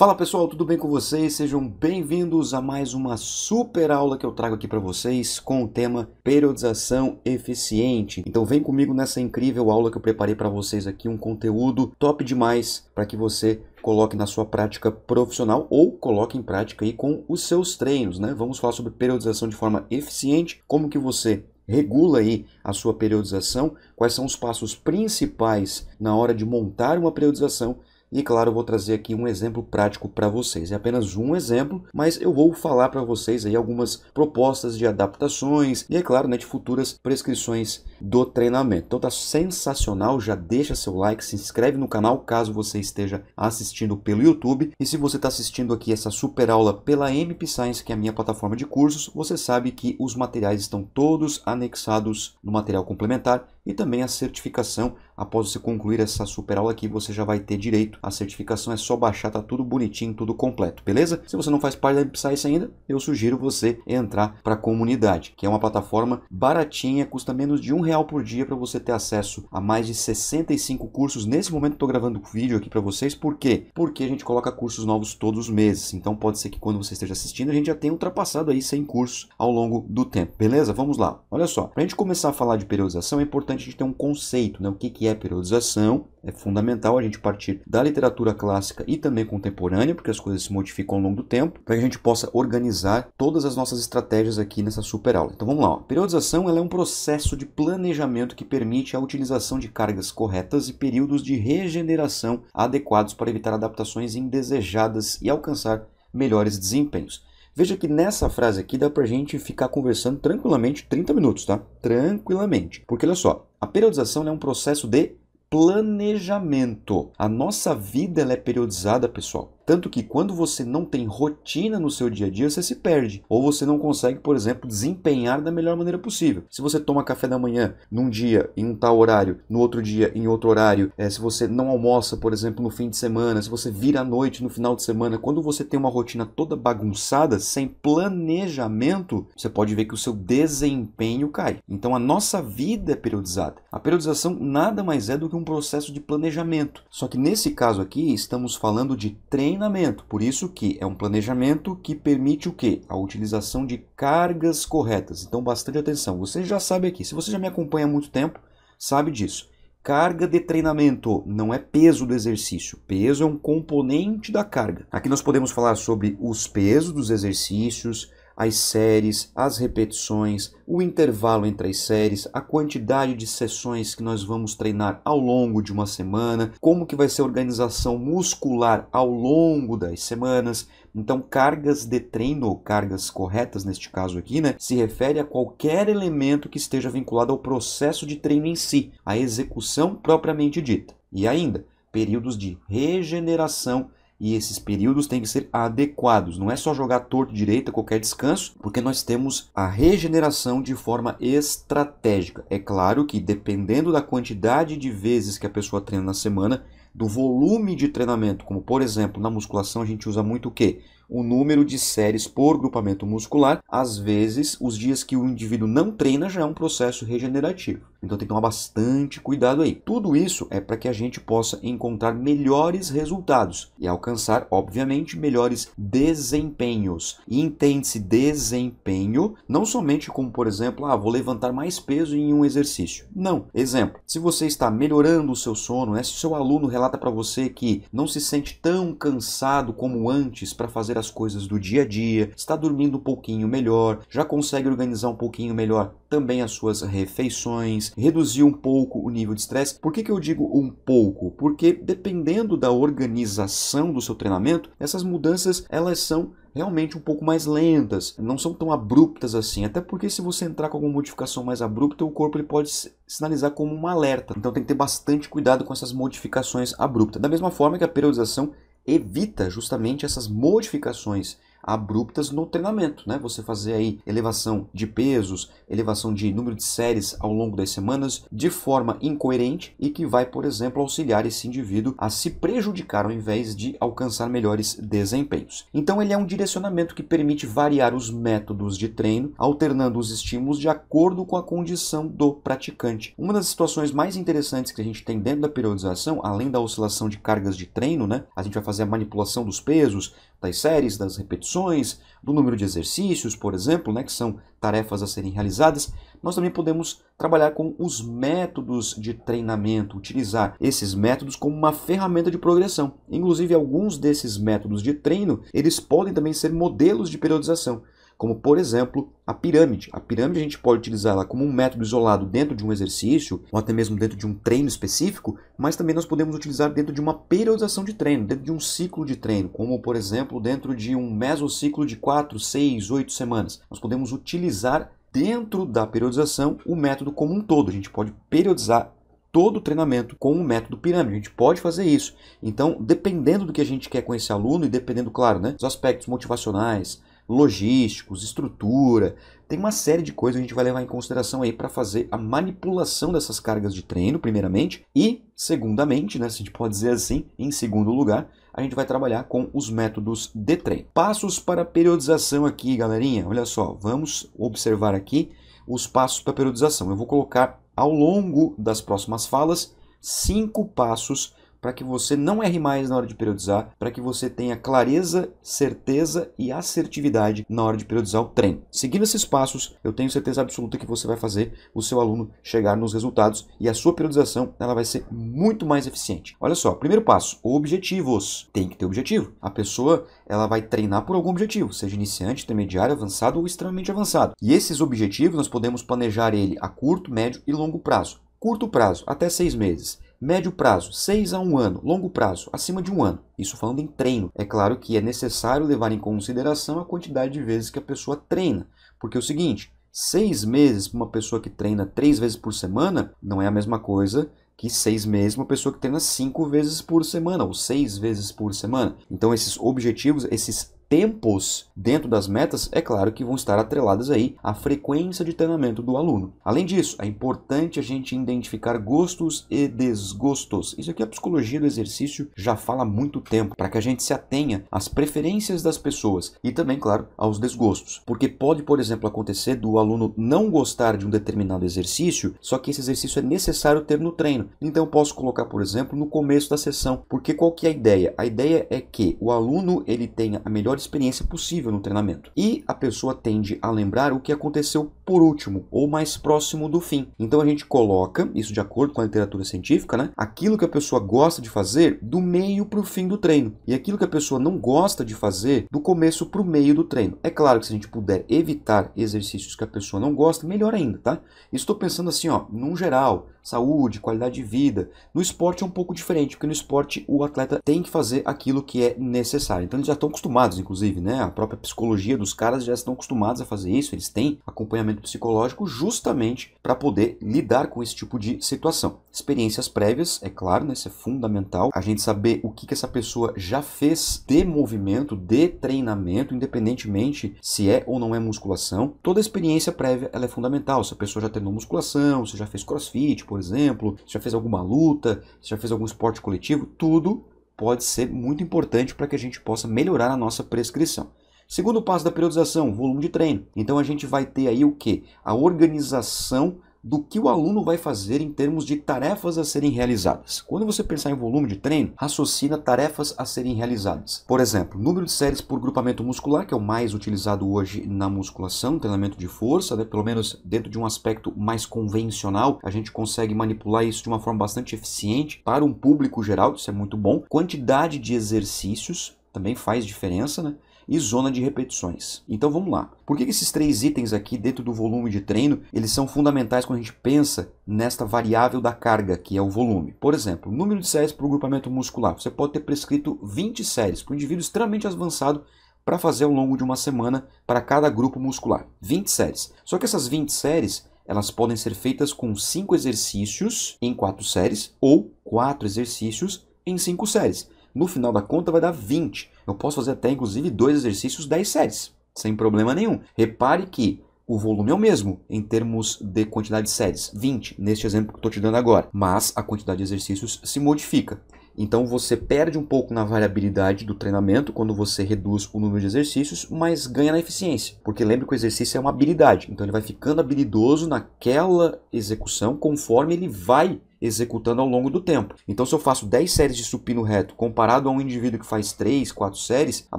Fala pessoal, tudo bem com vocês? Sejam bem-vindos a mais uma super aula que eu trago aqui para vocês com o tema periodização eficiente. Então vem comigo nessa incrível aula que eu preparei para vocês aqui, um conteúdo top demais para que você coloque na sua prática profissional ou coloque em prática aí com os seus treinos, né? Vamos falar sobre periodização de forma eficiente, como que você regula aí a sua periodização, quais são os passos principais na hora de montar uma periodização e claro, eu vou trazer aqui um exemplo prático para vocês. É apenas um exemplo, mas eu vou falar para vocês aí algumas propostas de adaptações e é claro, né, de futuras prescrições do treinamento. Então tá sensacional, já deixa seu like, se inscreve no canal caso você esteja assistindo pelo YouTube e se você está assistindo aqui essa super aula pela MP Science, que é a minha plataforma de cursos, você sabe que os materiais estão todos anexados no material complementar e também a certificação Após você concluir essa super aula aqui, você já vai ter direito à certificação. É só baixar, tá tudo bonitinho, tudo completo, beleza? Se você não faz parte da Psyce ainda, eu sugiro você entrar para a comunidade, que é uma plataforma baratinha, custa menos de um real por dia para você ter acesso a mais de 65 cursos. Nesse momento estou gravando vídeo aqui para vocês, por quê? Porque a gente coloca cursos novos todos os meses. Então pode ser que quando você esteja assistindo, a gente já tenha ultrapassado aí 100 cursos ao longo do tempo, beleza? Vamos lá. Olha só, para a gente começar a falar de periodização, é importante a gente ter um conceito, né? O que, que é é periodização, é fundamental a gente partir da literatura clássica e também contemporânea, porque as coisas se modificam ao longo do tempo, para que a gente possa organizar todas as nossas estratégias aqui nessa super aula. Então vamos lá. Ó. Periodização ela é um processo de planejamento que permite a utilização de cargas corretas e períodos de regeneração adequados para evitar adaptações indesejadas e alcançar melhores desempenhos. Veja que nessa frase aqui dá a gente ficar conversando tranquilamente 30 minutos, tá? Tranquilamente. Porque olha só, a periodização é um processo de planejamento. A nossa vida ela é periodizada, pessoal. Tanto que quando você não tem rotina no seu dia a dia, você se perde. Ou você não consegue, por exemplo, desempenhar da melhor maneira possível. Se você toma café da manhã num dia, em um tal horário, no outro dia, em outro horário, é, se você não almoça, por exemplo, no fim de semana, se você vira à noite, no final de semana, quando você tem uma rotina toda bagunçada, sem planejamento, você pode ver que o seu desempenho cai. Então a nossa vida é periodizada. A periodização nada mais é do que um processo de planejamento. Só que nesse caso aqui, estamos falando de treino treinamento, por isso que é um planejamento que permite o quê? A utilização de cargas corretas. Então, bastante atenção. Você já sabe aqui, se você já me acompanha há muito tempo, sabe disso. Carga de treinamento não é peso do exercício, peso é um componente da carga. Aqui nós podemos falar sobre os pesos dos exercícios, as séries, as repetições, o intervalo entre as séries, a quantidade de sessões que nós vamos treinar ao longo de uma semana, como que vai ser a organização muscular ao longo das semanas. Então, cargas de treino ou cargas corretas neste caso aqui, né, se refere a qualquer elemento que esteja vinculado ao processo de treino em si, à execução propriamente dita. E ainda, períodos de regeneração e esses períodos têm que ser adequados. Não é só jogar torto direita qualquer descanso, porque nós temos a regeneração de forma estratégica. É claro que dependendo da quantidade de vezes que a pessoa treina na semana, do volume de treinamento, como por exemplo na musculação a gente usa muito o quê? o número de séries por grupamento muscular. Às vezes, os dias que o indivíduo não treina já é um processo regenerativo. Então tem que tomar bastante cuidado aí. Tudo isso é para que a gente possa encontrar melhores resultados e alcançar, obviamente, melhores desempenhos. E entende-se desempenho não somente como, por exemplo, ah, vou levantar mais peso em um exercício. Não. Exemplo, se você está melhorando o seu sono, né? se o seu aluno relata para você que não se sente tão cansado como antes para fazer as coisas do dia a dia, está dormindo um pouquinho melhor, já consegue organizar um pouquinho melhor também as suas refeições, reduzir um pouco o nível de estresse. Por que, que eu digo um pouco? Porque dependendo da organização do seu treinamento, essas mudanças elas são realmente um pouco mais lentas, não são tão abruptas assim. Até porque se você entrar com alguma modificação mais abrupta, o corpo ele pode sinalizar como um alerta. Então tem que ter bastante cuidado com essas modificações abruptas. Da mesma forma que a periodização evita justamente essas modificações abruptas no treinamento, né? Você fazer aí elevação de pesos, elevação de número de séries ao longo das semanas de forma incoerente e que vai, por exemplo, auxiliar esse indivíduo a se prejudicar ao invés de alcançar melhores desempenhos. Então ele é um direcionamento que permite variar os métodos de treino, alternando os estímulos de acordo com a condição do praticante. Uma das situações mais interessantes que a gente tem dentro da periodização, além da oscilação de cargas de treino, né? A gente vai fazer a manipulação dos pesos, das séries, das repetições, do número de exercícios, por exemplo, né, que são tarefas a serem realizadas, nós também podemos trabalhar com os métodos de treinamento, utilizar esses métodos como uma ferramenta de progressão. Inclusive, alguns desses métodos de treino, eles podem também ser modelos de periodização como por exemplo a pirâmide. A pirâmide a gente pode utilizar ela como um método isolado dentro de um exercício, ou até mesmo dentro de um treino específico, mas também nós podemos utilizar dentro de uma periodização de treino, dentro de um ciclo de treino, como por exemplo dentro de um mesociclo de 4, 6, 8 semanas. Nós podemos utilizar dentro da periodização o método como um todo. A gente pode periodizar todo o treinamento com o método pirâmide. A gente pode fazer isso. Então, dependendo do que a gente quer com esse aluno e dependendo, claro, né, dos aspectos motivacionais, logísticos, estrutura, tem uma série de coisas que a gente vai levar em consideração aí para fazer a manipulação dessas cargas de treino, primeiramente, e, segundamente, né, se a gente pode dizer assim, em segundo lugar, a gente vai trabalhar com os métodos de treino. Passos para periodização aqui, galerinha. Olha só, vamos observar aqui os passos para periodização. Eu vou colocar ao longo das próximas falas cinco passos para que você não erre mais na hora de periodizar, para que você tenha clareza, certeza e assertividade na hora de periodizar o trem. Seguindo esses passos, eu tenho certeza absoluta que você vai fazer o seu aluno chegar nos resultados e a sua periodização ela vai ser muito mais eficiente. Olha só, primeiro passo, objetivos. Tem que ter objetivo. A pessoa ela vai treinar por algum objetivo, seja iniciante, intermediário, avançado ou extremamente avançado. E esses objetivos nós podemos planejar ele a curto, médio e longo prazo. Curto prazo, até seis meses Médio prazo, 6 a 1 ano. Longo prazo, acima de um ano. Isso falando em treino. É claro que é necessário levar em consideração a quantidade de vezes que a pessoa treina. Porque é o seguinte, seis meses para uma pessoa que treina três vezes por semana não é a mesma coisa que seis meses uma pessoa que treina cinco vezes por semana ou seis vezes por semana. Então esses objetivos, esses tempos dentro das metas, é claro que vão estar atreladas aí à frequência de treinamento do aluno. Além disso, é importante a gente identificar gostos e desgostos. Isso aqui a psicologia do exercício já fala há muito tempo, para que a gente se atenha às preferências das pessoas e também, claro, aos desgostos. Porque pode, por exemplo, acontecer do aluno não gostar de um determinado exercício, só que esse exercício é necessário ter no treino. Então posso colocar, por exemplo, no começo da sessão. Porque qual que é a ideia? A ideia é que o aluno ele tenha a melhor experiência possível no treinamento. E a pessoa tende a lembrar o que aconteceu por último ou mais próximo do fim. Então a gente coloca, isso de acordo com a literatura científica, né, aquilo que a pessoa gosta de fazer do meio para o fim do treino e aquilo que a pessoa não gosta de fazer do começo para o meio do treino. É claro que se a gente puder evitar exercícios que a pessoa não gosta, melhor ainda, tá? Estou pensando assim, ó, num geral, saúde, qualidade de vida. No esporte é um pouco diferente, porque no esporte o atleta tem que fazer aquilo que é necessário. Então eles já estão acostumados, inclusive, né? A própria psicologia dos caras já estão acostumados a fazer isso, eles têm acompanhamento atendimento psicológico justamente para poder lidar com esse tipo de situação. Experiências prévias, é claro, né, isso é fundamental. A gente saber o que, que essa pessoa já fez de movimento, de treinamento, independentemente se é ou não é musculação. Toda experiência prévia ela é fundamental. Se a pessoa já treinou musculação, se já fez crossfit, por exemplo, se já fez alguma luta, se já fez algum esporte coletivo, tudo pode ser muito importante para que a gente possa melhorar a nossa prescrição. Segundo passo da periodização, volume de treino. Então a gente vai ter aí o que? A organização do que o aluno vai fazer em termos de tarefas a serem realizadas. Quando você pensar em volume de treino, raciocina tarefas a serem realizadas. Por exemplo, número de séries por grupamento muscular, que é o mais utilizado hoje na musculação, treinamento de força, né? pelo menos dentro de um aspecto mais convencional, a gente consegue manipular isso de uma forma bastante eficiente para um público geral, isso é muito bom. Quantidade de exercícios também faz diferença, né? e zona de repetições. Então vamos lá. Por que esses três itens aqui dentro do volume de treino, eles são fundamentais quando a gente pensa nesta variável da carga, que é o volume? Por exemplo, número de séries para o grupamento muscular. Você pode ter prescrito 20 séries para um indivíduo extremamente avançado para fazer ao longo de uma semana para cada grupo muscular. 20 séries. Só que essas 20 séries elas podem ser feitas com 5 exercícios em 4 séries ou 4 exercícios em 5 séries. No final da conta vai dar 20. Eu posso fazer até inclusive dois exercícios, 10 séries, sem problema nenhum. Repare que o volume é o mesmo em termos de quantidade de séries, 20, neste exemplo que estou te dando agora, mas a quantidade de exercícios se modifica. Então você perde um pouco na variabilidade do treinamento quando você reduz o número de exercícios, mas ganha na eficiência, porque lembre que o exercício é uma habilidade, então ele vai ficando habilidoso naquela execução conforme ele vai executando ao longo do tempo. Então, se eu faço 10 séries de supino reto comparado a um indivíduo que faz 3, 4 séries, a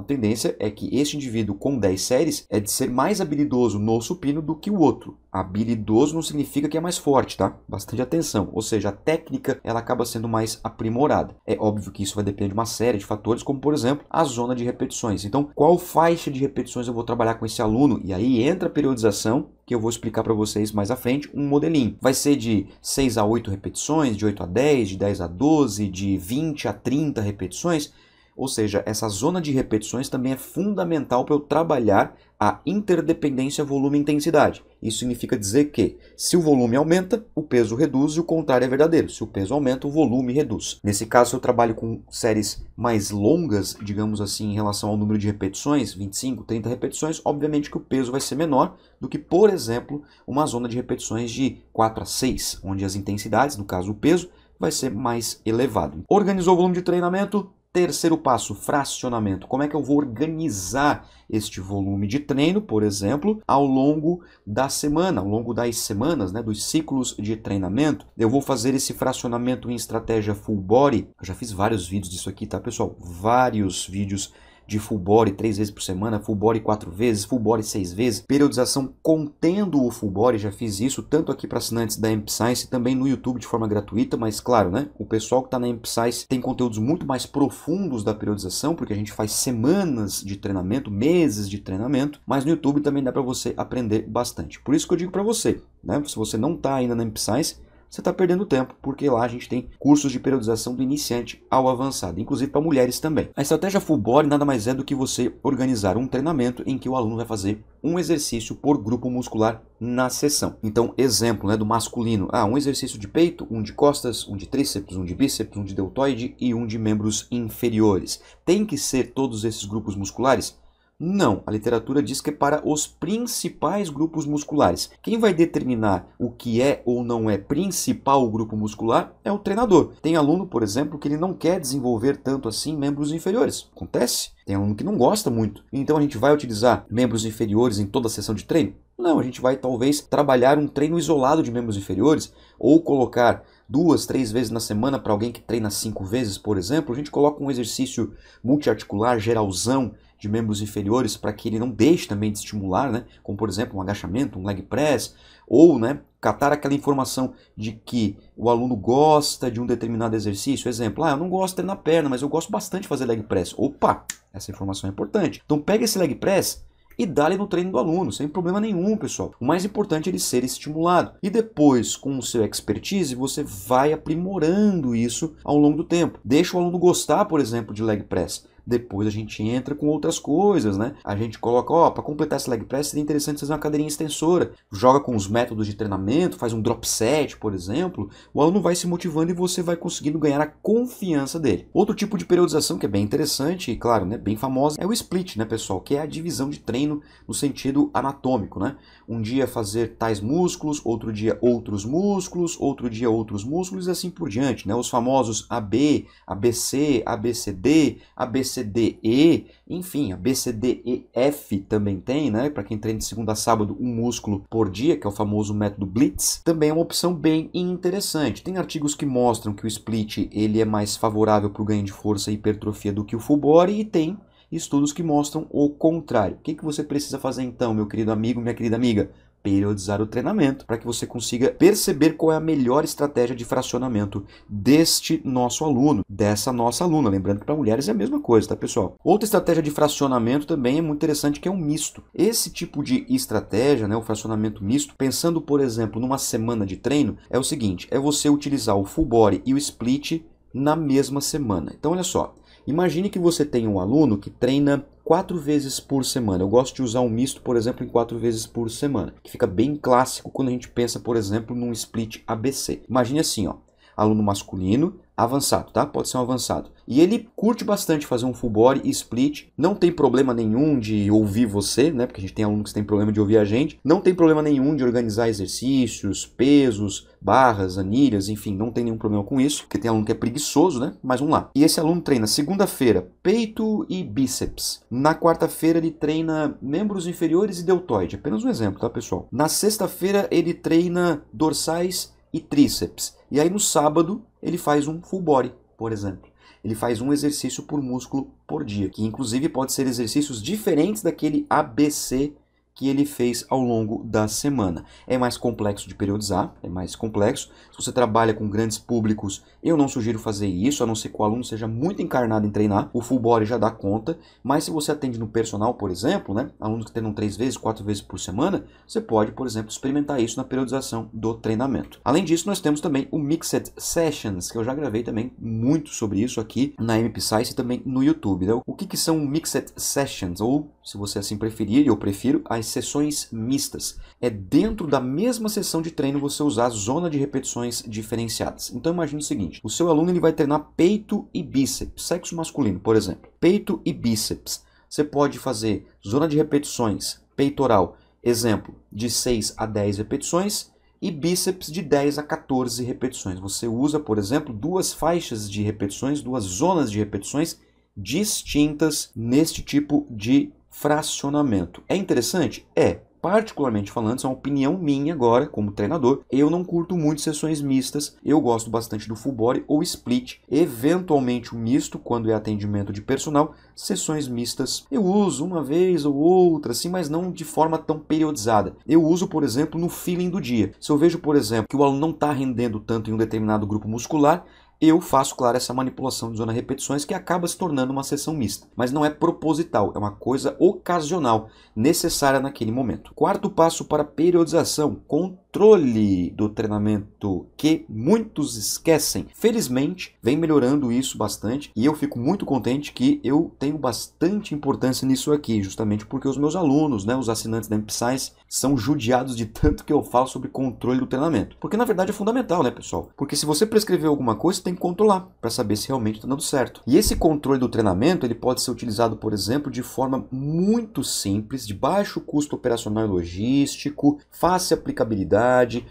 tendência é que este indivíduo com 10 séries é de ser mais habilidoso no supino do que o outro. Habilidoso não significa que é mais forte, tá? Bastante atenção. Ou seja, a técnica ela acaba sendo mais aprimorada. É óbvio que isso vai depender de uma série de fatores, como por exemplo a zona de repetições. Então, qual faixa de repetições eu vou trabalhar com esse aluno? E aí entra a periodização, que eu vou explicar para vocês mais à frente, um modelinho. Vai ser de 6 a 8 repetições, de 8 a 10, de 10 a 12, de 20 a 30 repetições. Ou seja, essa zona de repetições também é fundamental para eu trabalhar a interdependência volume-intensidade. Isso significa dizer que, se o volume aumenta, o peso reduz e o contrário é verdadeiro. Se o peso aumenta, o volume reduz. Nesse caso, se eu trabalho com séries mais longas, digamos assim, em relação ao número de repetições, 25, 30 repetições, obviamente que o peso vai ser menor do que, por exemplo, uma zona de repetições de 4 a 6, onde as intensidades, no caso o peso, vai ser mais elevado. Organizou o volume de treinamento? Terceiro passo, fracionamento. Como é que eu vou organizar este volume de treino, por exemplo, ao longo da semana, ao longo das semanas, né, dos ciclos de treinamento? Eu vou fazer esse fracionamento em estratégia full body. Eu já fiz vários vídeos disso aqui, tá, pessoal? Vários vídeos de full body três vezes por semana, full body quatro vezes, full body seis vezes, periodização contendo o full body, já fiz isso tanto aqui para assinantes da MP Science, também no YouTube de forma gratuita, mas claro, né? O pessoal que está na MP Science tem conteúdos muito mais profundos da periodização, porque a gente faz semanas de treinamento, meses de treinamento, mas no YouTube também dá para você aprender bastante. Por isso que eu digo para você, né? Se você não está ainda na MP Science, você está perdendo tempo, porque lá a gente tem cursos de periodização do iniciante ao avançado, inclusive para mulheres também. A estratégia full body nada mais é do que você organizar um treinamento em que o aluno vai fazer um exercício por grupo muscular na sessão. Então, exemplo né, do masculino: ah, um exercício de peito, um de costas, um de tríceps, um de bíceps, um de deltoide e um de membros inferiores. Tem que ser todos esses grupos musculares? Não, a literatura diz que é para os principais grupos musculares. Quem vai determinar o que é ou não é principal grupo muscular é o treinador. Tem aluno, por exemplo, que ele não quer desenvolver tanto assim membros inferiores. Acontece. Tem aluno que não gosta muito. Então a gente vai utilizar membros inferiores em toda a sessão de treino? Não, a gente vai talvez trabalhar um treino isolado de membros inferiores ou colocar duas, três vezes na semana para alguém que treina cinco vezes, por exemplo. A gente coloca um exercício multiarticular geralzão de membros inferiores para que ele não deixe também de estimular, né? como por exemplo um agachamento, um leg press, ou né, catar aquela informação de que o aluno gosta de um determinado exercício. Exemplo, ah, eu não gosto de treinar perna, mas eu gosto bastante de fazer leg press. Opa, essa informação é importante. Então pega esse leg press e dá-lhe no treino do aluno, sem problema nenhum, pessoal. O mais importante é ele ser estimulado. E depois, com o seu expertise, você vai aprimorando isso ao longo do tempo. Deixa o aluno gostar, por exemplo, de leg press. Depois a gente entra com outras coisas, né? A gente coloca, ó, para completar esse leg press seria é interessante fazer uma cadeirinha extensora. Joga com os métodos de treinamento, faz um drop set, por exemplo. O aluno vai se motivando e você vai conseguindo ganhar a confiança dele. Outro tipo de periodização que é bem interessante e, claro, né, bem famosa é o split, né, pessoal? Que é a divisão de treino no sentido anatômico, né? Um dia fazer tais músculos, outro dia outros músculos, outro dia outros músculos e assim por diante, né? Os famosos AB, ABC, ABCD, ABC BCDE, enfim, a BCDEF também tem, né? Para quem treina de segunda a sábado um músculo por dia, que é o famoso método Blitz, também é uma opção bem interessante. Tem artigos que mostram que o split ele é mais favorável para o ganho de força e hipertrofia do que o full body e tem estudos que mostram o contrário. O que, que você precisa fazer então, meu querido amigo, minha querida amiga? periodizar o treinamento, para que você consiga perceber qual é a melhor estratégia de fracionamento deste nosso aluno, dessa nossa aluna. Lembrando que para mulheres é a mesma coisa, tá, pessoal? Outra estratégia de fracionamento também é muito interessante, que é um misto. Esse tipo de estratégia, né, o fracionamento misto, pensando, por exemplo, numa semana de treino, é o seguinte: é você utilizar o full body e o split na mesma semana. Então, olha só, Imagine que você tem um aluno que treina quatro vezes por semana. Eu gosto de usar um misto, por exemplo, em quatro vezes por semana, que fica bem clássico quando a gente pensa, por exemplo, num split ABC. Imagine assim, ó, aluno masculino avançado, tá? Pode ser um avançado. E ele curte bastante fazer um full body e split, não tem problema nenhum de ouvir você, né? Porque a gente tem alunos que tem problema de ouvir a gente, não tem problema nenhum de organizar exercícios, pesos, barras, anilhas, enfim, não tem nenhum problema com isso, porque tem aluno que é preguiçoso, né? Mas vamos lá. E esse aluno treina segunda-feira peito e bíceps. Na quarta-feira ele treina membros inferiores e deltoide, apenas um exemplo, tá, pessoal? Na sexta-feira ele treina dorsais e tríceps. E aí no sábado ele faz um full body, por exemplo. Ele faz um exercício por músculo por dia, que inclusive pode ser exercícios diferentes daquele ABC que ele fez ao longo da semana. É mais complexo de periodizar, é mais complexo. Se você trabalha com grandes públicos, eu não sugiro fazer isso, a não ser que o aluno seja muito encarnado em treinar. O full body já dá conta, mas se você atende no personal, por exemplo, né, alunos que treinam três vezes, quatro vezes por semana, você pode, por exemplo, experimentar isso na periodização do treinamento. Além disso, nós temos também o Mixed Sessions, que eu já gravei também muito sobre isso aqui na size e também no YouTube. Né? O que, que são Mixed Sessions ou se você assim preferir, e eu prefiro, as sessões mistas. É dentro da mesma sessão de treino você usar a zona de repetições diferenciadas. Então imagine o seguinte, o seu aluno ele vai treinar peito e bíceps, sexo masculino, por exemplo. Peito e bíceps. Você pode fazer zona de repetições peitoral, exemplo, de 6 a 10 repetições e bíceps de 10 a 14 repetições. Você usa, por exemplo, duas faixas de repetições, duas zonas de repetições distintas neste tipo de fracionamento. É interessante? É. Particularmente falando, isso é uma opinião minha agora, como treinador, eu não curto muito sessões mistas, eu gosto bastante do full body ou split, eventualmente o misto, quando é atendimento de personal, sessões mistas eu uso uma vez ou outra, assim, mas não de forma tão periodizada. Eu uso, por exemplo, no feeling do dia. Se eu vejo, por exemplo, que o aluno não está rendendo tanto em um determinado grupo muscular, eu faço, claro, essa manipulação de zona repetições que acaba se tornando uma sessão mista. Mas não é proposital, é uma coisa ocasional, necessária naquele momento. Quarto passo para periodização, controle controle do treinamento que muitos esquecem. Felizmente, vem melhorando isso bastante e eu fico muito contente que eu tenho bastante importância nisso aqui, justamente porque os meus alunos, né, os assinantes da MPScience, são judiados de tanto que eu falo sobre controle do treinamento. Porque na verdade é fundamental, né, pessoal? Porque se você prescrever alguma coisa, você tem que controlar para saber se realmente está dando certo. E esse controle do treinamento, ele pode ser utilizado, por exemplo, de forma muito simples, de baixo custo operacional e logístico, fácil aplicabilidade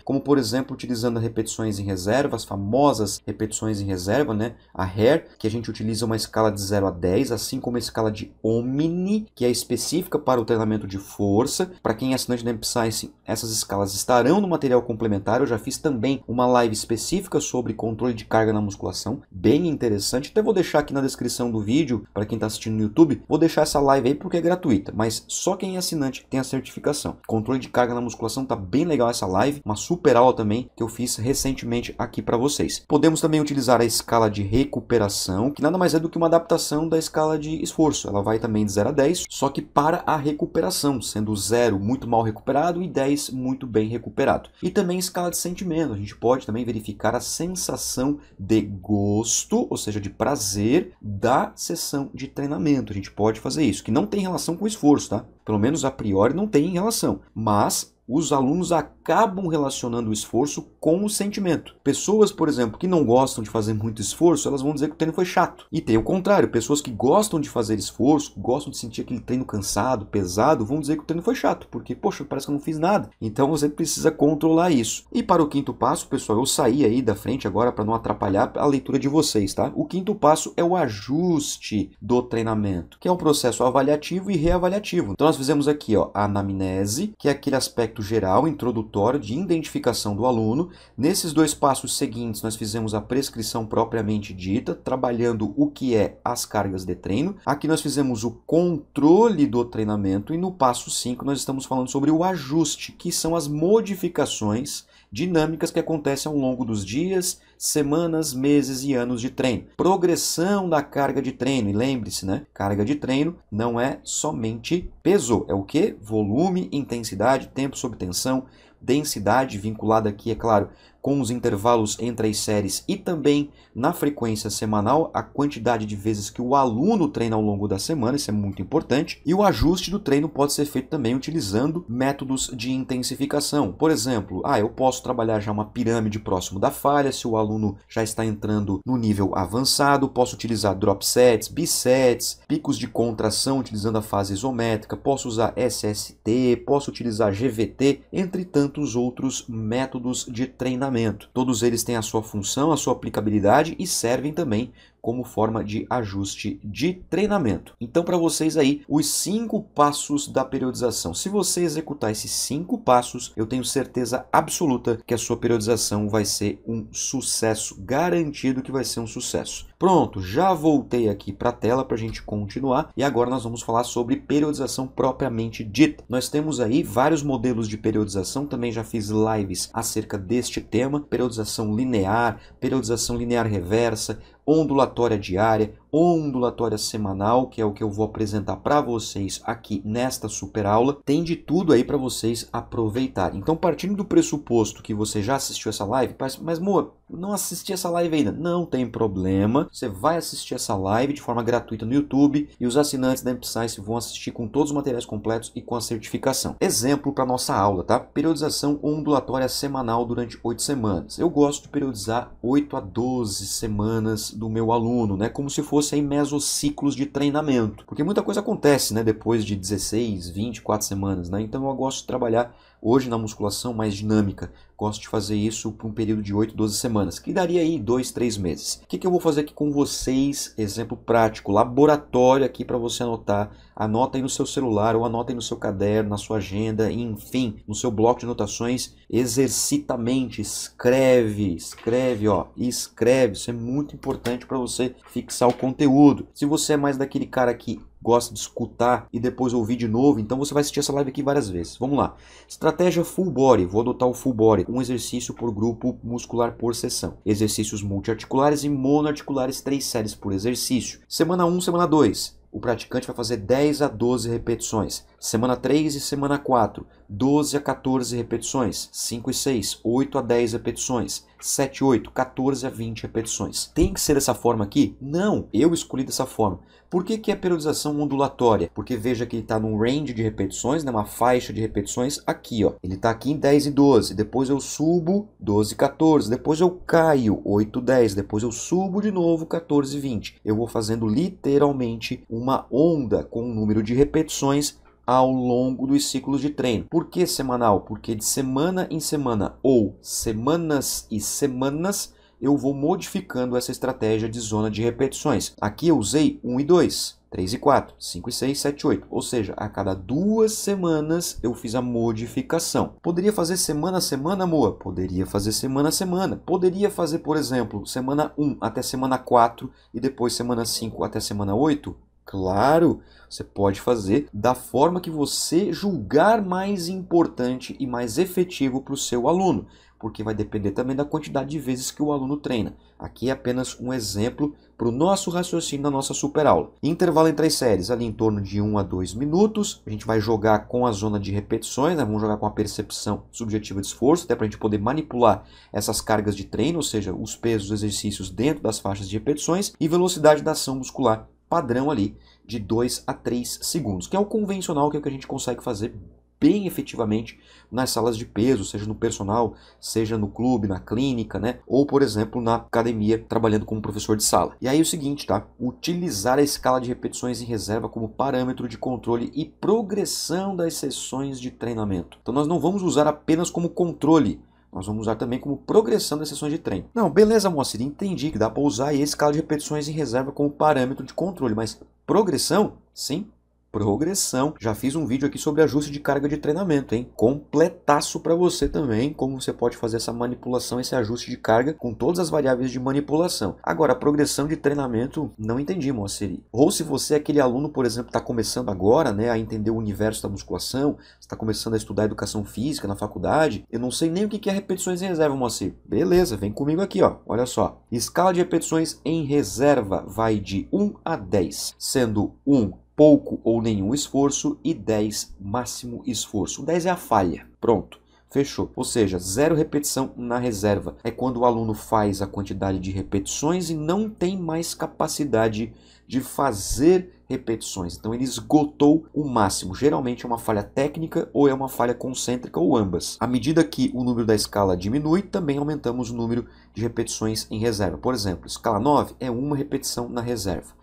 como por exemplo utilizando repetições em reserva, as famosas repetições em reserva, né? A hair, que a gente utiliza uma escala de 0 a 10, assim como a escala de Omni, que é específica para o treinamento de força. Para quem é assinante da MPScience, essas escalas estarão no material complementar. Eu já fiz também uma live específica sobre controle de carga na musculação, bem interessante. Até vou deixar aqui na descrição do vídeo, para quem está assistindo no YouTube, vou deixar essa live aí porque é gratuita, mas só quem é assinante tem a certificação. Controle de carga na musculação tá bem legal essa live live, uma super aula também que eu fiz recentemente aqui para vocês. Podemos também utilizar a escala de recuperação, que nada mais é do que uma adaptação da escala de esforço. Ela vai também de 0 a 10, só que para a recuperação, sendo 0 muito mal recuperado e 10 muito bem recuperado. E também escala de sentimento, a gente pode também verificar a sensação de gosto, ou seja, de prazer da sessão de treinamento. A gente pode fazer isso, que não tem relação com o esforço, tá? Pelo menos a priori não tem relação, mas os alunos acabam relacionando o esforço com o sentimento. Pessoas, por exemplo, que não gostam de fazer muito esforço, elas vão dizer que o treino foi chato. E tem o contrário, pessoas que gostam de fazer esforço, gostam de sentir aquele treino cansado, pesado, vão dizer que o treino foi chato, porque, poxa, parece que eu não fiz nada. Então você precisa controlar isso. E para o quinto passo, pessoal, eu saí aí da frente agora para não atrapalhar a leitura de vocês, tá? O quinto passo é o ajuste do treinamento, que é um processo avaliativo e reavaliativo. Então nós fizemos aqui, ó, a anamnese, que é aquele aspecto geral, introdutório de identificação do aluno, Nesses dois passos seguintes, nós fizemos a prescrição propriamente dita, trabalhando o que é as cargas de treino. Aqui nós fizemos o controle do treinamento e no passo 5 nós estamos falando sobre o ajuste, que são as modificações dinâmicas que acontecem ao longo dos dias, semanas, meses e anos de treino. Progressão da carga de treino, e lembre-se, né? Carga de treino não é somente peso, é o que? Volume, intensidade, tempo sob tensão, densidade vinculada aqui, é claro, com os intervalos entre as séries e também na frequência semanal, a quantidade de vezes que o aluno treina ao longo da semana, isso é muito importante, e o ajuste do treino pode ser feito também utilizando métodos de intensificação. Por exemplo, ah, eu posso trabalhar já uma pirâmide próximo da falha, se o aluno já está entrando no nível avançado, posso utilizar drop sets, bisets, picos de contração utilizando a fase isométrica, posso usar SST, posso utilizar GVT, entre tantos outros métodos de treinamento Todos eles têm a sua função, a sua aplicabilidade e servem também como forma de ajuste de treinamento. Então, para vocês aí, os cinco passos da periodização. Se você executar esses cinco passos, eu tenho certeza absoluta que a sua periodização vai ser um sucesso, garantido que vai ser um sucesso. Pronto, já voltei aqui para a tela para a gente continuar e agora nós vamos falar sobre periodização propriamente dita. Nós temos aí vários modelos de periodização, também já fiz lives acerca deste tema, periodização linear, periodização linear reversa, ondulatória diária ondulatória semanal, que é o que eu vou apresentar para vocês aqui nesta super aula, tem de tudo aí para vocês aproveitarem. Então, partindo do pressuposto que você já assistiu essa live, mas Moa, não assisti essa live ainda. Não tem problema, você vai assistir essa live de forma gratuita no YouTube e os assinantes da Empscience vão assistir com todos os materiais completos e com a certificação. Exemplo para nossa aula, tá? Periodização ondulatória semanal durante oito semanas. Eu gosto de periodizar 8 a 12 semanas do meu aluno, né? Como se fosse em mesos ciclos de treinamento. Porque muita coisa acontece né, depois de 16, 24 semanas, né? então eu gosto de trabalhar Hoje na musculação mais dinâmica, gosto de fazer isso por um período de 8, 12 semanas, que daria aí 2, 3 meses. O que, que eu vou fazer aqui com vocês? Exemplo prático, laboratório aqui para você anotar. Anota aí no seu celular ou anota aí no seu caderno, na sua agenda, enfim, no seu bloco de anotações. Exercita a mente, escreve, escreve, ó, escreve. Isso é muito importante para você fixar o conteúdo. Se você é mais daquele cara que gosta de escutar e depois ouvir de novo, então você vai assistir essa live aqui várias vezes. Vamos lá. Estratégia full body, vou adotar o full body, um exercício por grupo muscular por sessão. Exercícios multiarticulares e monoarticulares, três séries por exercício. Semana 1, um, semana 2, o praticante vai fazer 10 a 12 repetições. Semana 3 e semana 4, 12 a 14 repetições. 5 e 6, 8 a 10 repetições. 7, 8, 14 a 20 repetições. Tem que ser dessa forma aqui? Não, eu escolhi dessa forma. Por que, que é periodização ondulatória? Porque veja que ele está num range de repetições, né, uma faixa de repetições aqui. Ó. Ele está aqui em 10 e 12, depois eu subo 12 14, depois eu caio 8 10, depois eu subo de novo 14 20. Eu vou fazendo literalmente uma onda com um número de repetições ao longo dos ciclos de treino. Por que semanal? Porque de semana em semana ou semanas e semanas eu vou modificando essa estratégia de zona de repetições. Aqui eu usei 1 e 2, 3 e 4, 5 e 6, 7 e 8. Ou seja, a cada duas semanas eu fiz a modificação. Poderia fazer semana a semana, Moa? Poderia fazer semana a semana. Poderia fazer, por exemplo, semana 1 até semana 4 e depois semana 5 até semana 8? Claro, você pode fazer da forma que você julgar mais importante e mais efetivo para o seu aluno, porque vai depender também da quantidade de vezes que o aluno treina. Aqui é apenas um exemplo para o nosso raciocínio na nossa super aula. Intervalo entre as séries, ali em torno de 1 a 2 minutos. A gente vai jogar com a zona de repetições, né? vamos jogar com a percepção subjetiva de esforço, até para a gente poder manipular essas cargas de treino, ou seja, os pesos dos exercícios dentro das faixas de repetições, e velocidade da ação muscular padrão ali de 2 a 3 segundos, que é o convencional, que é o que a gente consegue fazer bem efetivamente nas salas de peso, seja no personal, seja no clube, na clínica, né? Ou, por exemplo, na academia, trabalhando como professor de sala. E aí é o seguinte, tá? Utilizar a escala de repetições em reserva como parâmetro de controle e progressão das sessões de treinamento. Então nós não vamos usar apenas como controle, nós vamos usar também como progressão das sessões de treino. Não, beleza, Moacir, entendi que dá para usar a escala de repetições em reserva como parâmetro de controle, mas progressão? Sim, progressão. Já fiz um vídeo aqui sobre ajuste de carga de treinamento, hein? Completaço para você também, como você pode fazer essa manipulação, esse ajuste de carga com todas as variáveis de manipulação. Agora, progressão de treinamento, não entendi, Moacir. Ou se você é aquele aluno, por exemplo, está começando agora, né, a entender o universo da musculação, está começando a estudar educação física na faculdade, eu não sei nem o que é repetições em reserva, Moacir. Beleza, vem comigo aqui, ó. Olha só. Escala de repetições em reserva vai de 1 a 10, sendo 1 pouco ou nenhum esforço e 10 máximo esforço. O 10 é a falha. Pronto. Fechou. Ou seja, zero repetição na reserva. É quando o aluno faz a quantidade de repetições e não tem mais capacidade de fazer repetições. Então ele esgotou o máximo. Geralmente é uma falha técnica ou é uma falha concêntrica ou ambas. À medida que o número da escala diminui, também aumentamos o número de repetições em reserva. Por exemplo, escala 9 é uma repetição na reserva.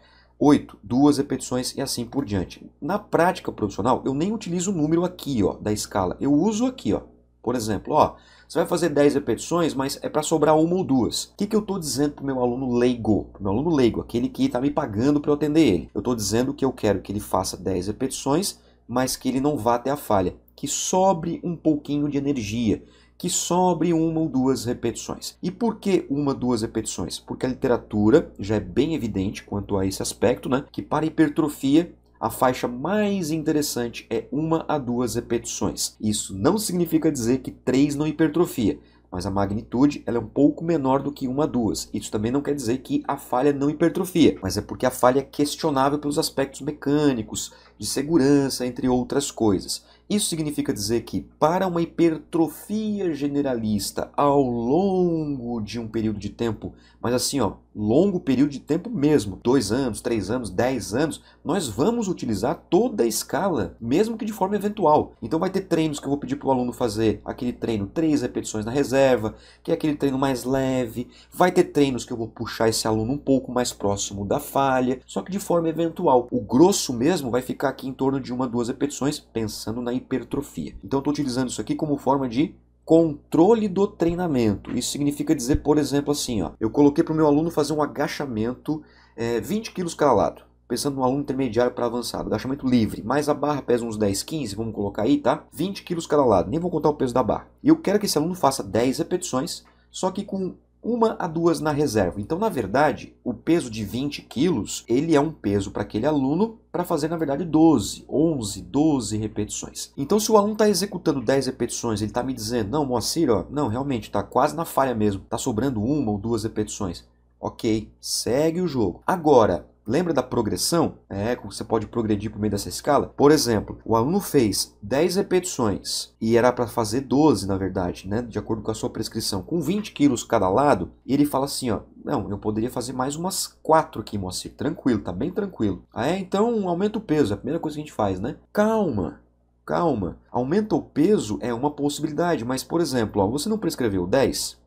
8, duas repetições e assim por diante. Na prática profissional, eu nem utilizo o número aqui ó, da escala, eu uso aqui. Ó. Por exemplo, ó, você vai fazer 10 repetições, mas é para sobrar uma ou duas. O que, que eu estou dizendo para o meu aluno leigo? Para meu aluno leigo, aquele que está me pagando para eu atender ele. Eu estou dizendo que eu quero que ele faça 10 repetições, mas que ele não vá até a falha. Que sobre um pouquinho de energia, que sobre uma ou duas repetições. E por que uma ou duas repetições? Porque a literatura já é bem evidente quanto a esse aspecto, né? Que para hipertrofia a faixa mais interessante é uma a duas repetições. Isso não significa dizer que três não hipertrofia, mas a magnitude ela é um pouco menor do que uma a duas. Isso também não quer dizer que a falha não hipertrofia, mas é porque a falha é questionável pelos aspectos mecânicos, de segurança, entre outras coisas. Isso significa dizer que, para uma hipertrofia generalista ao longo de um período de tempo mas assim, ó, longo período de tempo mesmo, dois anos, três anos, dez anos, nós vamos utilizar toda a escala, mesmo que de forma eventual. Então vai ter treinos que eu vou pedir para o aluno fazer aquele treino três repetições na reserva, que é aquele treino mais leve. Vai ter treinos que eu vou puxar esse aluno um pouco mais próximo da falha, só que de forma eventual. O grosso mesmo vai ficar aqui em torno de uma duas repetições, pensando na hipertrofia. Então estou utilizando isso aqui como forma de controle do treinamento. Isso significa dizer, por exemplo, assim, ó, eu coloquei para o meu aluno fazer um agachamento é, 20 quilos cada lado, pensando no aluno intermediário para avançado, agachamento livre, mas a barra pesa uns 10, 15, vamos colocar aí, tá? 20 quilos cada lado, nem vou contar o peso da barra. E eu quero que esse aluno faça 10 repetições, só que com uma a duas na reserva. Então, na verdade, o peso de 20 quilos, ele é um peso para aquele aluno para fazer, na verdade, 12, 11, 12 repetições. Então, se o aluno está executando 10 repetições, ele está me dizendo, não, Moacir, ó, não, realmente, está quase na falha mesmo, está sobrando uma ou duas repetições. Ok, segue o jogo. Agora, Lembra da progressão? É, como você pode progredir por meio dessa escala? Por exemplo, o aluno fez 10 repetições e era para fazer 12, na verdade, né? De acordo com a sua prescrição, com 20 quilos cada lado, e ele fala assim, ó, não, eu poderia fazer mais umas quatro aqui, Moacir. Tranquilo, tá bem tranquilo. Ah, é? Então aumenta o peso, é a primeira coisa que a gente faz, né? Calma, calma. Aumenta o peso é uma possibilidade, mas, por exemplo, ó, você não prescreveu 10?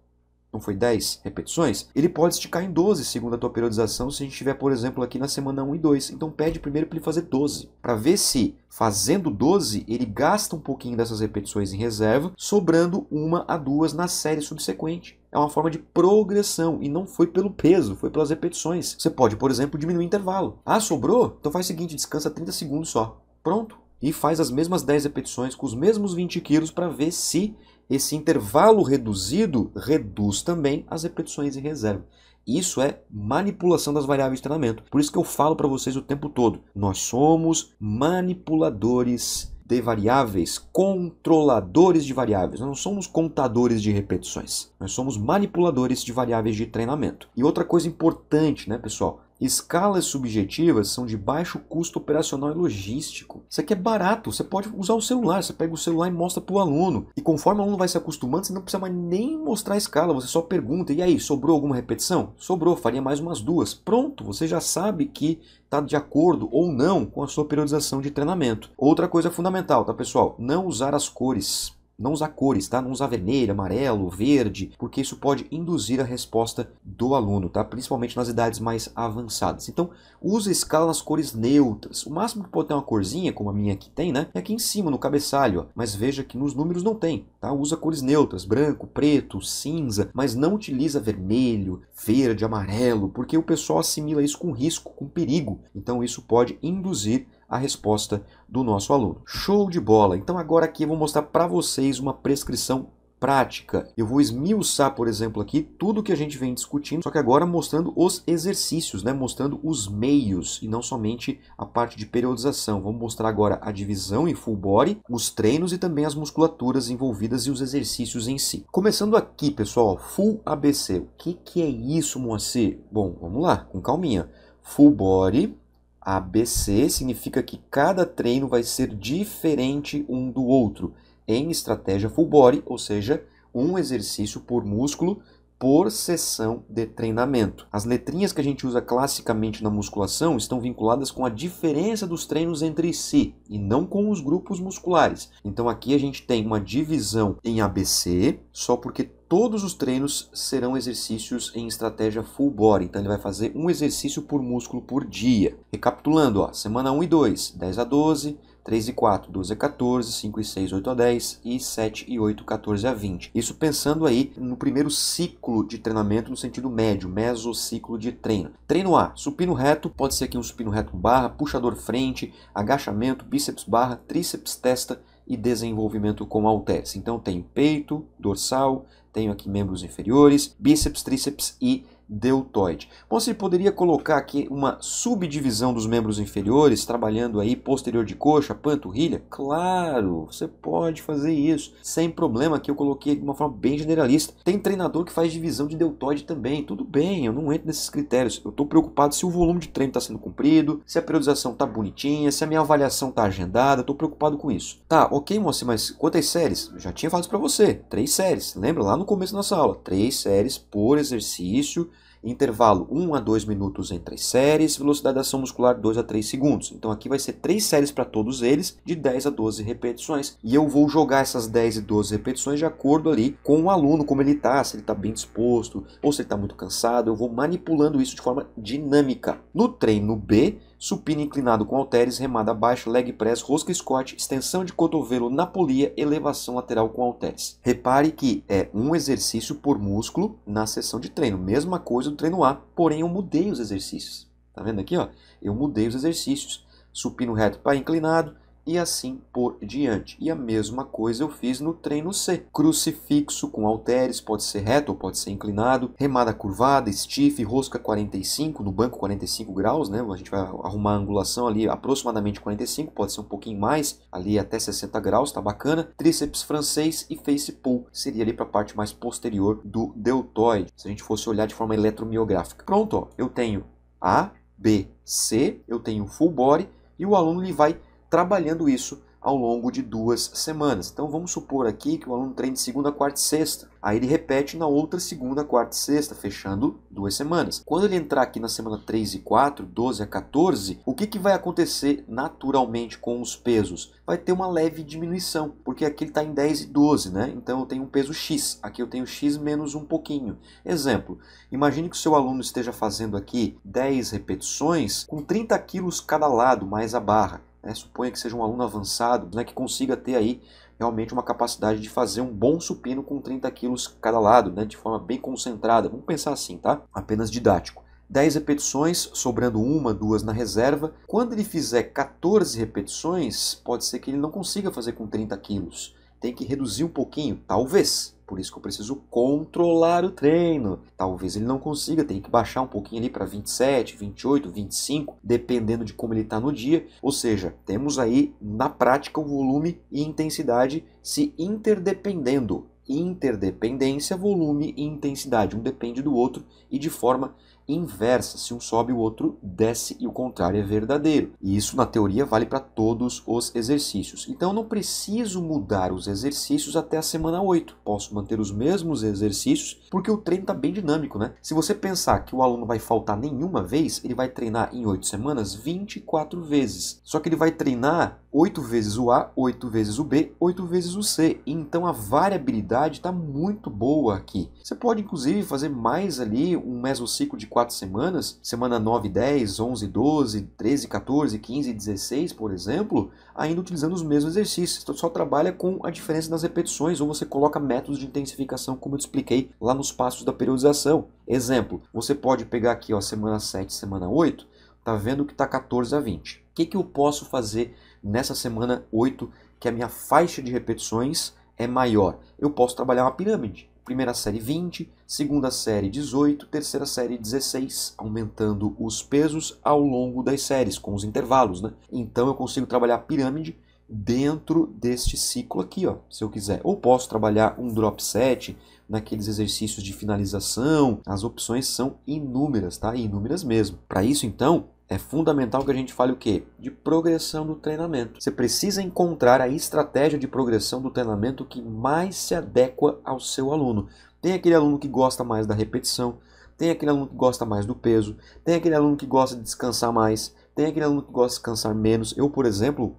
não foi 10 repetições, ele pode esticar em 12, segundo a tua periodização, se a gente estiver, por exemplo, aqui na semana 1 e 2. Então pede primeiro para ele fazer 12, para ver se fazendo 12, ele gasta um pouquinho dessas repetições em reserva, sobrando uma a duas na série subsequente. É uma forma de progressão e não foi pelo peso, foi pelas repetições. Você pode, por exemplo, diminuir o intervalo. Ah, sobrou? Então faz o seguinte, descansa 30 segundos só. Pronto. E faz as mesmas 10 repetições com os mesmos 20 quilos para ver se esse intervalo reduzido reduz também as repetições em reserva. Isso é manipulação das variáveis de treinamento. Por isso que eu falo para vocês o tempo todo. Nós somos manipuladores de variáveis, controladores de variáveis. Nós não somos contadores de repetições. Nós somos manipuladores de variáveis de treinamento. E outra coisa importante, né, pessoal? Escalas subjetivas são de baixo custo operacional e logístico. Isso aqui é barato, você pode usar o celular, você pega o celular e mostra para o aluno. E conforme o aluno vai se acostumando, você não precisa mais nem mostrar a escala, você só pergunta: e aí, sobrou alguma repetição? Sobrou, faria mais umas duas. Pronto, você já sabe que está de acordo ou não com a sua periodização de treinamento. Outra coisa fundamental, tá pessoal? Não usar as cores. Não usar cores, tá? Não usar vermelho, amarelo, verde, porque isso pode induzir a resposta do aluno, tá? Principalmente nas idades mais avançadas. Então, usa a escala nas cores neutras. O máximo que pode ter uma corzinha, como a minha aqui tem, né? É aqui em cima, no cabeçalho, ó. Mas veja que nos números não tem, tá? Usa cores neutras, branco, preto, cinza, mas não utiliza vermelho, verde, amarelo, porque o pessoal assimila isso com risco, com perigo. Então, isso pode induzir a resposta do nosso aluno. Show de bola! Então agora aqui eu vou mostrar para vocês uma prescrição prática. Eu vou esmiuçar, por exemplo, aqui tudo que a gente vem discutindo, só que agora mostrando os exercícios, né? mostrando os meios e não somente a parte de periodização. Vamos mostrar agora a divisão em full body, os treinos e também as musculaturas envolvidas e os exercícios em si. Começando aqui, pessoal, full ABC. O que, que é isso, Moacir? Bom, vamos lá, com calminha. Full body ABC significa que cada treino vai ser diferente um do outro em estratégia full body, ou seja, um exercício por músculo por sessão de treinamento. As letrinhas que a gente usa classicamente na musculação estão vinculadas com a diferença dos treinos entre si e não com os grupos musculares. Então aqui a gente tem uma divisão em ABC, só porque todos os treinos serão exercícios em estratégia full body, então ele vai fazer um exercício por músculo por dia. Recapitulando, ó, semana 1 e 2, 10 a 12, 3 e 4, 12 a 14, 5 e 6, 8 a 10 e 7 e 8, 14 a 20. Isso pensando aí no primeiro ciclo de treinamento no sentido médio, mesociclo de treino. Treino A, supino reto, pode ser aqui um supino reto barra, puxador frente, agachamento, bíceps barra, tríceps testa e desenvolvimento com halteres. Então tem peito, dorsal, tenho aqui membros inferiores, bíceps, tríceps e deltoide. Bom, você poderia colocar aqui uma subdivisão dos membros inferiores, trabalhando aí posterior de coxa, panturrilha? Claro, você pode fazer isso, sem problema, que eu coloquei de uma forma bem generalista. Tem treinador que faz divisão de deltoide também, tudo bem, eu não entro nesses critérios. Eu estou preocupado se o volume de treino está sendo cumprido, se a periodização está bonitinha, se a minha avaliação está agendada, estou preocupado com isso. Tá, ok, moça, mas quantas séries? Eu já tinha falado isso para você, três séries. Lembra lá no começo da nossa aula? Três séries por exercício intervalo 1 a 2 minutos entre as séries, velocidade da ação muscular 2 a 3 segundos. Então aqui vai ser 3 séries para todos eles, de 10 a 12 repetições. E eu vou jogar essas 10 e 12 repetições de acordo ali com o aluno, como ele está, se ele está bem disposto ou se ele está muito cansado. Eu vou manipulando isso de forma dinâmica. No treino B, supino inclinado com halteres, remada baixa, leg press, rosca Scott, extensão de cotovelo na polia, elevação lateral com halteres. Repare que é um exercício por músculo na sessão de treino, mesma coisa do treino A, porém eu mudei os exercícios. Tá vendo aqui, ó? Eu mudei os exercícios. Supino reto para inclinado, e assim por diante. E a mesma coisa eu fiz no treino C. Crucifixo com halteres, pode ser reto ou pode ser inclinado, remada curvada, stiff, rosca 45, no banco 45 graus, né? A gente vai arrumar a angulação ali aproximadamente 45, pode ser um pouquinho mais, ali até 60 graus, tá bacana. Tríceps francês e face pull, seria ali para a parte mais posterior do deltoide, se a gente fosse olhar de forma eletromiográfica. Pronto, ó, eu tenho A, B, C, eu tenho full body e o aluno ele vai trabalhando isso ao longo de duas semanas. Então vamos supor aqui que o aluno treine segunda, quarta e sexta. Aí ele repete na outra segunda, quarta e sexta, fechando duas semanas. Quando ele entrar aqui na semana 3 e 4, 12 a 14, o que, que vai acontecer naturalmente com os pesos? Vai ter uma leve diminuição, porque aqui ele está em 10 e 12, né? Então eu tenho um peso X, aqui eu tenho X menos um pouquinho. Exemplo, imagine que o seu aluno esteja fazendo aqui 10 repetições com 30 quilos cada lado, mais a barra né, suponha que seja um aluno avançado, né, que consiga ter aí realmente uma capacidade de fazer um bom supino com 30 quilos cada lado, né, de forma bem concentrada. Vamos pensar assim, tá? Apenas didático. 10 repetições, sobrando uma, duas na reserva. Quando ele fizer 14 repetições, pode ser que ele não consiga fazer com 30 quilos. Tem que reduzir um pouquinho, talvez. Por isso que eu preciso controlar o treino. Talvez ele não consiga, tem que baixar um pouquinho ali para 27, 28, 25, dependendo de como ele está no dia. Ou seja, temos aí na prática o volume e intensidade se interdependendo interdependência, volume e intensidade. Um depende do outro e de forma inversa, se um sobe, o outro desce e o contrário é verdadeiro. E isso na teoria vale para todos os exercícios. Então não preciso mudar os exercícios até a semana 8. Posso manter os mesmos exercícios porque o treino está bem dinâmico, né? Se você pensar que o aluno vai faltar nenhuma vez, ele vai treinar em 8 semanas 24 vezes. Só que ele vai treinar 8 vezes o A, 8 vezes o B, 8 vezes o C. Então a variabilidade está muito boa aqui. Você pode inclusive fazer mais ali um mesociclo de 4 semanas, semana 9, 10, 11, 12, 13, 14, 15, 16, por exemplo, ainda utilizando os mesmos exercícios. Então, só trabalha com a diferença nas repetições ou você coloca métodos de intensificação, como eu te expliquei lá nos passos da periodização. Exemplo, você pode pegar aqui ó, semana 7, semana 8, tá vendo que está 14 a 20. O que, que eu posso fazer nessa semana 8 que a minha faixa de repetições é maior. Eu posso trabalhar uma pirâmide. Primeira série 20, segunda série 18, terceira série 16, aumentando os pesos ao longo das séries, com os intervalos. Né? Então eu consigo trabalhar a pirâmide dentro deste ciclo aqui, ó, se eu quiser. Ou posso trabalhar um drop set naqueles exercícios de finalização. As opções são inúmeras, tá? Inúmeras mesmo. Para isso, então, é fundamental que a gente fale o quê? De progressão do treinamento. Você precisa encontrar a estratégia de progressão do treinamento que mais se adequa ao seu aluno. Tem aquele aluno que gosta mais da repetição, tem aquele aluno que gosta mais do peso, tem aquele aluno que gosta de descansar mais, tem aquele aluno que gosta de descansar menos. Eu, por exemplo,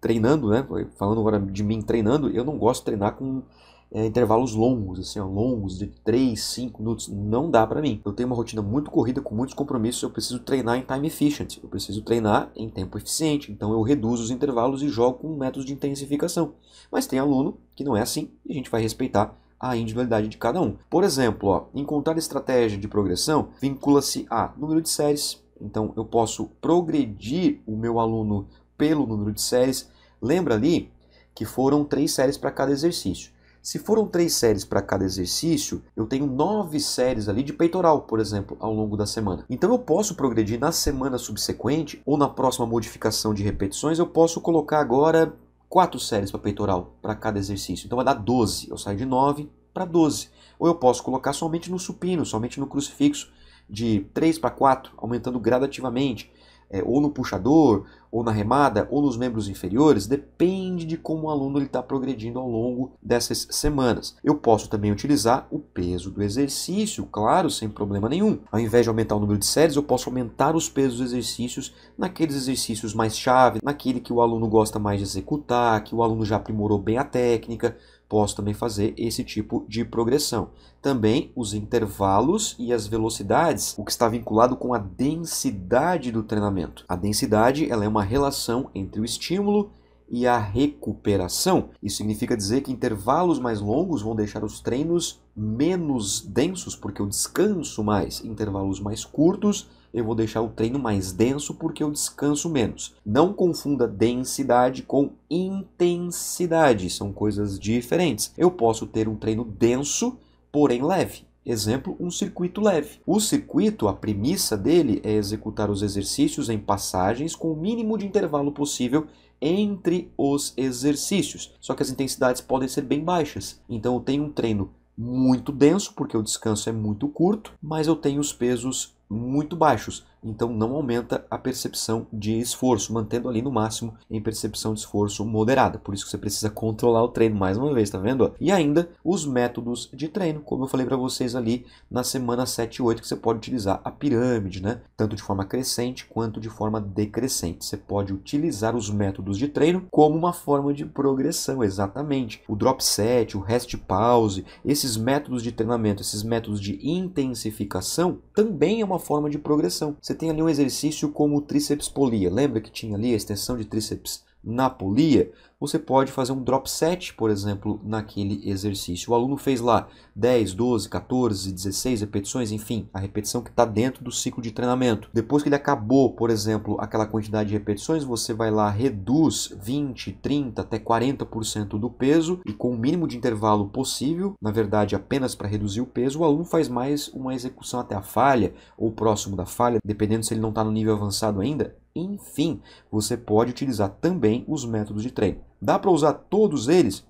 treinando, né? Falando agora de mim treinando, eu não gosto de treinar com é, intervalos longos, assim, ó, longos, de 3, 5 minutos. Não dá para mim. Eu tenho uma rotina muito corrida, com muitos compromissos, eu preciso treinar em time efficient, eu preciso treinar em tempo eficiente, então eu reduzo os intervalos e jogo com métodos de intensificação. Mas tem aluno que não é assim e a gente vai respeitar a individualidade de cada um. Por exemplo, ó, encontrar estratégia de progressão vincula-se a número de séries. Então eu posso progredir o meu aluno pelo número de séries. Lembra ali que foram três séries para cada exercício. Se foram três séries para cada exercício, eu tenho nove séries ali de peitoral, por exemplo, ao longo da semana. Então eu posso progredir na semana subsequente ou na próxima modificação de repetições, eu posso colocar agora quatro séries para peitoral para cada exercício. Então vai dar 12. Eu saio de 9 para 12. Ou eu posso colocar somente no supino, somente no crucifixo, de 3 para 4, aumentando gradativamente. É, ou no puxador, ou na remada ou nos membros inferiores depende de como o aluno está progredindo ao longo dessas semanas. Eu posso também utilizar o peso do exercício, claro, sem problema nenhum. Ao invés de aumentar o número de séries, eu posso aumentar os pesos dos exercícios naqueles exercícios mais chave, naquele que o aluno gosta mais de executar, que o aluno já aprimorou bem a técnica. Posso também fazer esse tipo de progressão. Também os intervalos e as velocidades, o que está vinculado com a densidade do treinamento. A densidade ela é uma uma relação entre o estímulo e a recuperação. Isso significa dizer que intervalos mais longos vão deixar os treinos menos densos, porque eu descanso mais. Intervalos mais curtos, eu vou deixar o treino mais denso, porque eu descanso menos. Não confunda densidade com intensidade, são coisas diferentes. Eu posso ter um treino denso, porém leve. Exemplo, um circuito leve. O circuito, a premissa dele é executar os exercícios em passagens com o mínimo de intervalo possível entre os exercícios. Só que as intensidades podem ser bem baixas. Então eu tenho um treino muito denso, porque o descanso é muito curto, mas eu tenho os pesos muito baixos então não aumenta a percepção de esforço, mantendo ali no máximo em percepção de esforço moderada. Por isso que você precisa controlar o treino mais uma vez, tá vendo? E ainda os métodos de treino, como eu falei para vocês ali na semana 7 e 8 que você pode utilizar a pirâmide, né? Tanto de forma crescente quanto de forma decrescente. Você pode utilizar os métodos de treino como uma forma de progressão, exatamente. O drop set, o rest pause, esses métodos de treinamento, esses métodos de intensificação também é uma forma de progressão você tem ali um exercício como o tríceps polia. Lembra que tinha ali a extensão de tríceps na polia, você pode fazer um drop set, por exemplo, naquele exercício. O aluno fez lá 10, 12, 14, 16 repetições, enfim, a repetição que está dentro do ciclo de treinamento. Depois que ele acabou, por exemplo, aquela quantidade de repetições, você vai lá, reduz 20, 30, até 40% do peso e com o mínimo de intervalo possível, na verdade, apenas para reduzir o peso, o aluno faz mais uma execução até a falha ou próximo da falha, dependendo se ele não está no nível avançado ainda, enfim, você pode utilizar também os métodos de treino. Dá para usar todos eles?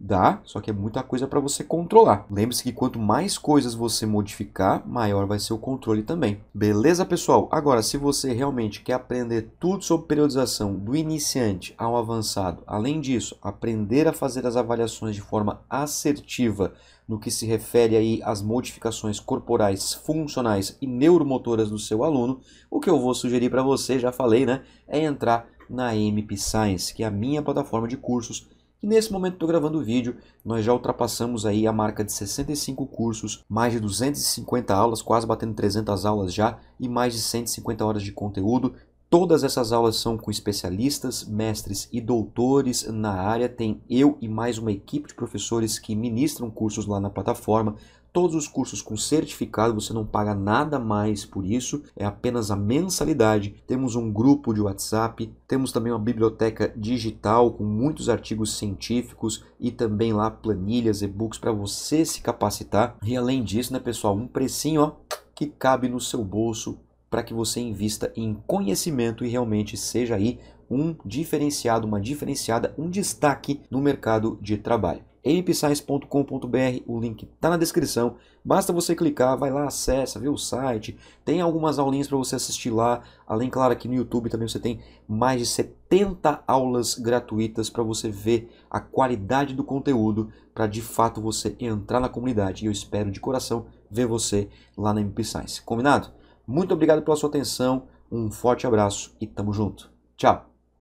Dá, só que é muita coisa para você controlar. Lembre-se que quanto mais coisas você modificar, maior vai ser o controle também. Beleza, pessoal? Agora, se você realmente quer aprender tudo sobre periodização do iniciante ao avançado, além disso, aprender a fazer as avaliações de forma assertiva no que se refere aí às modificações corporais, funcionais e neuromotoras do seu aluno, o que eu vou sugerir para você, já falei, né, é entrar na MP Science, que é a minha plataforma de cursos. E nesse momento estou gravando o vídeo, nós já ultrapassamos aí a marca de 65 cursos, mais de 250 aulas, quase batendo 300 aulas já, e mais de 150 horas de conteúdo. Todas essas aulas são com especialistas, mestres e doutores na área. Tem eu e mais uma equipe de professores que ministram cursos lá na plataforma. Todos os cursos com certificado, você não paga nada mais por isso, é apenas a mensalidade. Temos um grupo de WhatsApp, temos também uma biblioteca digital com muitos artigos científicos e também lá planilhas, e-books para você se capacitar. E além disso, né, pessoal, um precinho ó, que cabe no seu bolso para que você invista em conhecimento e realmente seja aí um diferenciado, uma diferenciada, um destaque no mercado de trabalho. mpsize.com.br, o link está na descrição. Basta você clicar, vai lá, acessa, vê o site. Tem algumas aulinhas para você assistir lá. Além, claro, aqui no YouTube também você tem mais de 70 aulas gratuitas para você ver a qualidade do conteúdo, para de fato você entrar na comunidade. E eu espero de coração ver você lá na MP Science. Combinado? Muito obrigado pela sua atenção, um forte abraço e tamo junto. Tchau!